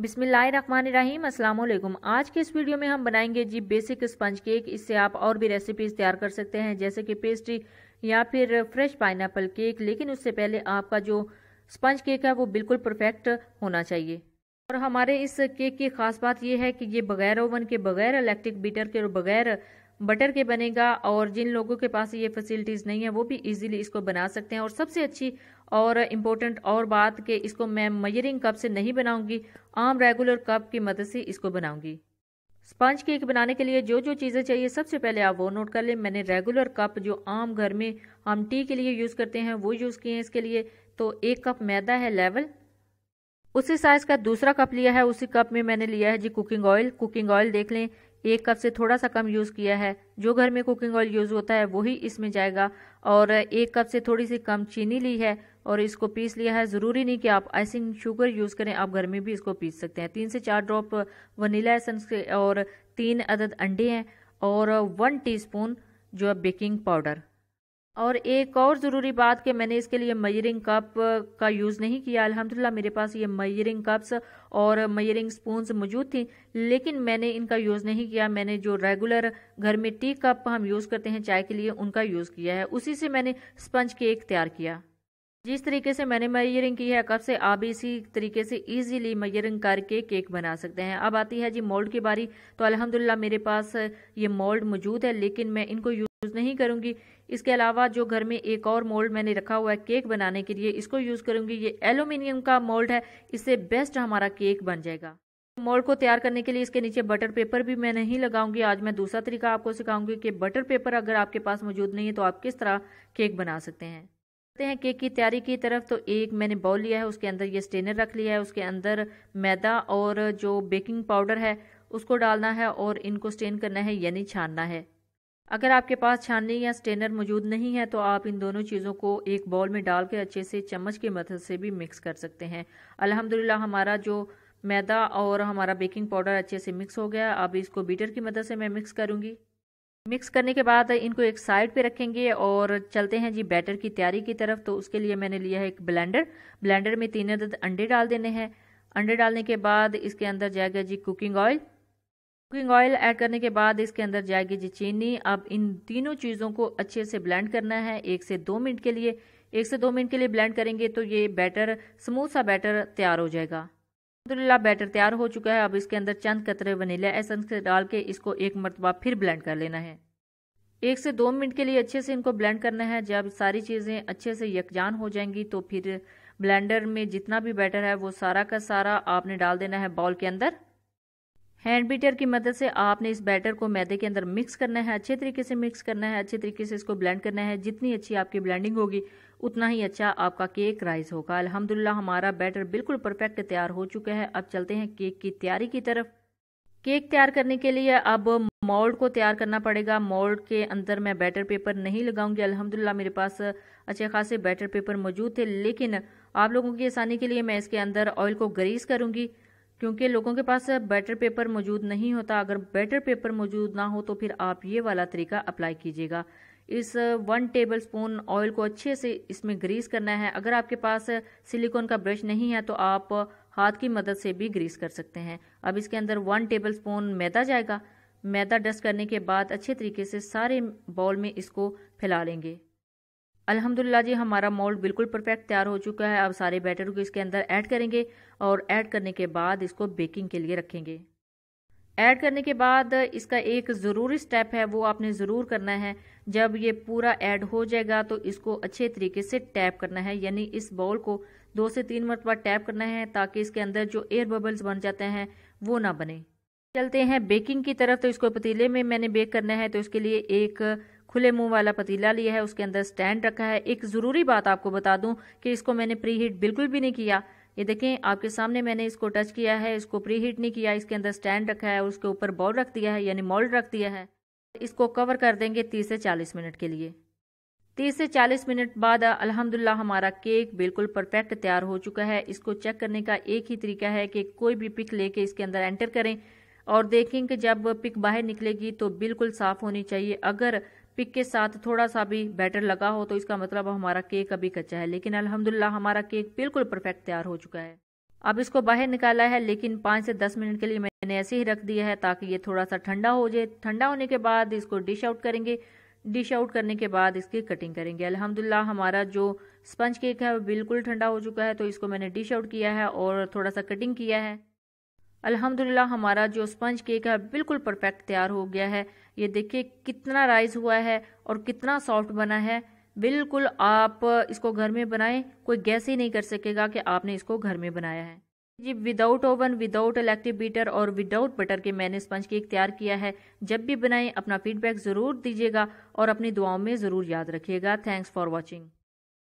बिसमीम अल्लाम आज के इस वीडियो में हम बनाएंगे जी बेसिक स्पंज केक इससे आप और भी रेसिपीज़ तैयार कर सकते हैं जैसे कि पेस्ट्री या फिर फ्रेश पाइनएप्पल केक लेकिन उससे पहले आपका जो स्पंज केक है वो बिल्कुल परफेक्ट होना चाहिए और हमारे इस केक की ख़ास बात यह है कि ये बगैर ओवन के बगैर इलेक्ट्रिक बीटर के और बगैर बटर के बनेगा और जिन लोगों के पास ये फैसिलिटीज़ नहीं है वो भी इजीली इसको बना सकते हैं और सबसे अच्छी और इम्पोर्टेंट और बात कि इसको मैं मयरिंग कप से नहीं बनाऊंगी आम रेगुलर कप की मदद से इसको बनाऊंगी स्पंज केक बनाने के लिए जो जो चीज़ें चाहिए सबसे पहले आप वो नोट कर लें मैंने रेगुलर कप जो आम घर में हम टी के लिए यूज़ करते हैं वो यूज़ किए हैं इसके लिए तो एक कप मैदा है लेवल उसी साइज़ का दूसरा कप लिया है उसी कप में मैंने लिया है जी कुकिंग ऑयल कुकिंग ऑयल देख लें एक कप से थोड़ा सा कम यूज़ किया है जो घर में कुकिंग ऑयल यूज़ होता है वही इसमें जाएगा और एक कप से थोड़ी सी कम चीनी ली है और इसको पीस लिया है ज़रूरी नहीं कि आप आइसिंग शुगर यूज़ करें आप घर में भी इसको पीस सकते हैं तीन से चार ड्रॉप वनीला एसेंस और तीन अदद अंडे हैं और वन टीस्पून जो है बेकिंग पाउडर और एक और ज़रूरी बात कि मैंने इसके लिए मयरिंग कप का यूज़ नहीं किया अल्हम्दुलिल्लाह मेरे पास ये मयरिंग कप्स और मयरिंग स्पून मौजूद थी लेकिन मैंने इनका यूज़ नहीं किया मैंने जो रेगुलर घर में टी कप हम यूज़ करते हैं चाय के लिए उनका यूज़ किया है उसी से मैंने स्पंज केक तैयार किया जिस तरीके से मैंने मयरिंग की है कप से आप इसी तरीके से इजीली मयरिंग करके केक बना सकते हैं अब आती है जी मोल्ड की बारी तो अल्हम्दुलिल्लाह मेरे पास ये मोल्ड मौजूद है लेकिन मैं इनको यूज़ यूज़ नहीं करूँगी इसके अलावा जो घर में एक और मोल्ड मैंने रखा हुआ है केक बनाने के लिए इसको यूज़ करूँगी ये एलुमिनियम का मोल्ड है इससे बेस्ट हमारा केक बन जाएगा मोल्ड को तैयार करने के लिए इसके नीचे बटर पेपर भी मैं नहीं लगाऊंगी आज मैं दूसरा तरीका आपको सिखाऊंगी कि बटर पेपर अगर आपके पास मौजूद नहीं है तो आप किस तरह केक बना सकते हैं करते हैं केक की तैयारी की तरफ तो एक मैंने बाउल लिया है उसके अंदर ये स्टेनर रख लिया है उसके अंदर मैदा और जो बेकिंग पाउडर है उसको डालना है और इनको स्टेन करना है यानी छानना है अगर आपके पास छाननी या स्टेनर मौजूद नहीं है तो आप इन दोनों चीज़ों को एक बाउल में डाल के अच्छे से चम्मच की मदद से भी मिक्स कर सकते हैं अल्हम्दुलिल्लाह हमारा जो मैदा और हमारा बेकिंग पाउडर अच्छे से मिक्स हो गया अब इसको बीटर की मदद से मैं मिक्स करूँगी मिक्स करने के बाद इनको एक साइड पे रखेंगे और चलते हैं जी बैटर की तैयारी की तरफ तो उसके लिए मैंने लिया है एक ब्लेंडर ब्लेंडर में तीन अदद अंडे डाल देने हैं अंडे डालने के बाद इसके अंदर जाएगा जी cooking oil cooking oil add करने के बाद इसके अंदर जाएगी जी चीनी अब इन तीनों चीज़ों को अच्छे से ब्लेंड करना है एक से दो मिनट के लिए एक से दो मिनट के लिए ब्लेंड करेंगे तो ये बैटर स्मूथ सा बैटर तैयार हो जाएगा अलहमदिल्ला बैटर तैयार हो चुका है अब इसके अंदर चंद कतरे वनीला एसेंस से डाल के इसको एक मरतबा फिर ब्लेंड कर लेना है एक से दो मिनट के लिए अच्छे से इनको ब्लेंड करना है जब सारी चीज़ें अच्छे से यकजान हो जाएंगी तो फिर ब्लेंडर में जितना भी बैटर है वो सारा का सारा आपने डाल देना है बाउल के अंदर हैंड बीटर की मदद से आपने इस बैटर को मैदे के अंदर मिक्स करना है अच्छे तरीके से मिक्स करना है अच्छे तरीके से इसको ब्लेंड करना है जितनी अच्छी आपकी ब्लेंडिंग होगी उतना ही अच्छा आपका केक राइस होगा अल्हम्दुलिल्लाह हमारा बैटर बिल्कुल परफेक्ट तैयार हो चुका है अब चलते हैं केक की तैयारी की तरफ केक तैयार करने के लिए अब मोल्ड को तैयार करना पड़ेगा मोल्ड के अंदर मैं बैटर पेपर नहीं लगाऊंगी अल्हम्दुलिल्लाह मेरे पास अच्छे खासे बैटर पेपर मौजूद थे लेकिन आप लोगों की आसानी के लिए मैं इसके अंदर ऑयल को ग्रीस करूंगी क्योंकि लोगों के पास बेटर पेपर मौजूद नहीं होता अगर बेटर पेपर मौजूद ना हो तो फिर आप ये वाला तरीका अप्लाई कीजिएगा इस वन टेबल स्पून ऑयल को अच्छे से इसमें ग्रीस करना है अगर आपके पास सिलिकॉन का ब्रश नहीं है तो आप हाथ की मदद से भी ग्रीस कर सकते हैं अब इसके अंदर वन टेबल स्पून मैदा जाएगा मैदा डस्ट करने के बाद अच्छे तरीके से सारे बॉल में इसको फैला लेंगे अल्हम्दुलिल्लाह जी हमारा मोल्ड बिल्कुल परफेक्ट तैयार हो चुका है अब सारे बैटर को इसके अंदर ऐड करेंगे और ऐड करने के बाद इसको बेकिंग के लिए रखेंगे ऐड करने के बाद इसका एक ज़रूरी स्टेप है वो आपने ज़रूर करना है जब ये पूरा ऐड हो जाएगा तो इसको अच्छे तरीके से टैप करना है यानी इस बॉल को दो से तीन मरतबा टैप करना है ताकि इसके अंदर जो एयर बबल्स बन जाते हैं वो ना बने चलते हैं बेकिंग की तरफ तो इसको पतीले में मैंने बेक करना है तो इसके लिए एक खुले मुंह वाला पतीला लिया है उसके अंदर स्टैंड रखा है एक ज़रूरी बात आपको बता दूं कि इसको मैंने प्री हीट बिल्कुल भी नहीं किया ये देखें आपके सामने मैंने इसको टच किया है इसको प्री हीट नहीं किया इसके अंदर स्टैंड रखा है उसके ऊपर बॉल रख दिया है यानी मोल्ड रख दिया है इसको कवर कर देंगे तीस से चालीस मिनट के लिए तीस से चालीस मिनट बाद अल्हम्दुलिल्लाह हमारा केक बिल्कुल परफेक्ट तैयार हो चुका है इसको चेक करने का एक ही तरीका है कि कोई भी पिक लेके इसके अंदर एंटर करें और देखें कि जब पिक बाहर निकलेगी तो बिल्कुल साफ़ होनी चाहिए अगर पिक के साथ थोड़ा सा भी बैटर लगा हो तो इसका मतलब हमारा केक अभी कच्चा है लेकिन अल्हम्दुलिल्लाह हमारा केक बिल्कुल परफेक्ट तैयार हो चुका है अब इसको बाहर निकाला है लेकिन पाँच से दस मिनट के लिए मैंने ऐसे ही रख दिया है ताकि ये थोड़ा सा ठंडा हो जाए ठंडा होने के बाद इसको डिश आउट करेंगे डिश आउट करने के बाद इसकी कटिंग करेंगे अल्हम्दुलिल्लाह हमारा जो स्पंज केक है वो बिल्कुल ठंडा हो चुका है तो इसको मैंने डिश आउट किया है और थोड़ा सा कटिंग किया है अल्हम्दुलिल्लाह हमारा जो स्पंज केक है बिल्कुल परफेक्ट तैयार हो गया है ये देखिए कितना राइस हुआ है और कितना सॉफ्ट बना है बिल्कुल आप इसको घर में बनाएं कोई गैस ही नहीं कर सकेगा कि आपने इसको घर में बनाया है जी without oven without electric beater और विदाउट बटर के मैंने स्पंज केक तैयार किया है जब भी बनाएं अपना फीडबैक ज़रूर दीजिएगा और अपनी दुआओं में ज़रूर याद रखिएगा थैंक्स फॉर वॉचिंग